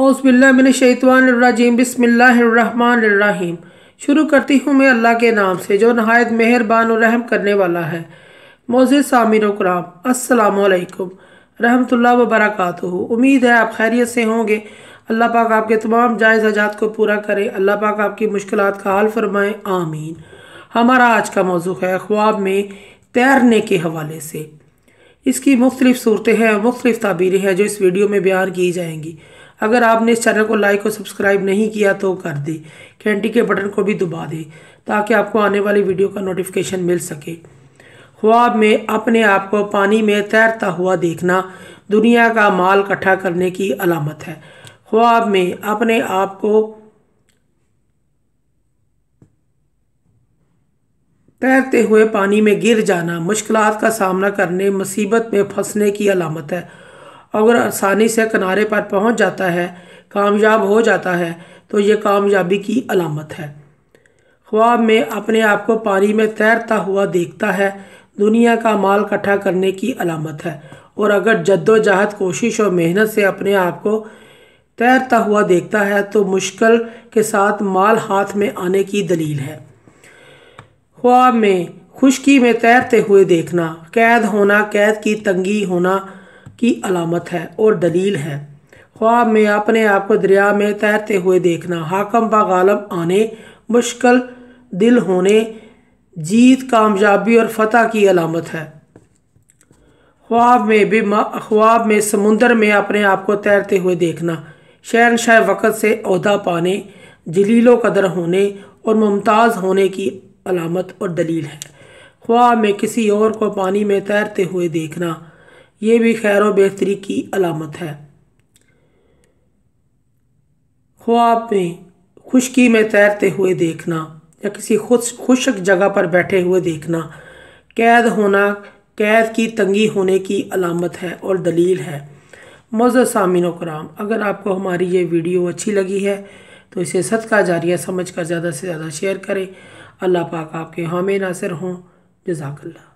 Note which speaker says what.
Speaker 1: औसबिल्लाशैतवानरजीम बसमीम शुरू करती हूँ मैं अल्लाह के नाम से जो नहायत मेहरबान और रहम करने वाला है मोज़ सामिर कराम असलकम रहमत ला उम्मीद है आप खैरियत से होंगे अल्लाह पाक आपके तमाम जायज़ हजात को पूरा करें अल्लाह पाक आपकी मुश्किल का हाल फरमाएँ आमीन हमारा आज का मौजू है ख्वाब में तैरने के हवाले से इसकी मुख्तलिफ़ सूरतें हैं मुख्तलिफ़ ताबीरें हैं जो इस वीडियो में बयान की जाएंगी अगर आपने इस चैनल को लाइक और सब्सक्राइब नहीं किया तो कर दे घंटी के बटन को भी दबा दे ताकि आपको आने वाली वीडियो का नोटिफिकेशन मिल सके ख्वाब में अपने आप को पानी में तैरता हुआ देखना दुनिया का माल इकट्ठा करने की अलामत है ख्वाब में अपने आप को तैरते हुए पानी में गिर जाना मुश्किल का सामना करने मुसीबत में फंसने की अलामत है अगर आसानी से किनारे पर पहुंच जाता है कामयाब हो जाता है तो ये कामयाबी की अलामत है ख्वाब में अपने आप को पानी में तैरता हुआ देखता है दुनिया का माल इकट्ठा करने की अलामत है और अगर जद्दोजहद कोशिश और मेहनत से अपने आप को तैरता हुआ देखता है तो मुश्किल के साथ माल हाथ में आने की दलील है ख्वाब में खुशकी में तैरते हुए देखना कैद होना कैद की तंगी होना की अलामत है और दलील है ख्वाब में अपने आप को दरिया में तैरते हुए देखना हाकम ब गालब आने मुश्किल दिल होने जीत कामयाबी और फतह की अलामत है ख्वाब में भी ख्वाब में समुंदर में अपने आप को तैरते हुए देखना शहनशाह वक़्त से अहदा पाने जलीलो कदर होने और मुमताज़ होने की अलामत और दलील है ख्वाब में किसी और को पानी में तैरते हुए देखना ये भी खैर बेहतरी की अलामत है ख्वाब में खुशकी में तैरते हुए देखना या किसी खुश खुशक जगह पर बैठे हुए देखना कैद होना कैद की तंगी होने की अलामत है और दलील है मज़ सामिन कराम अगर आपको हमारी ये वीडियो अच्छी लगी है तो इसे सद का जारिया समझ कर ज़्यादा से ज़्यादा शेयर करें अल्लाह पाक आपके हामे नासिर हों जजाकल्ला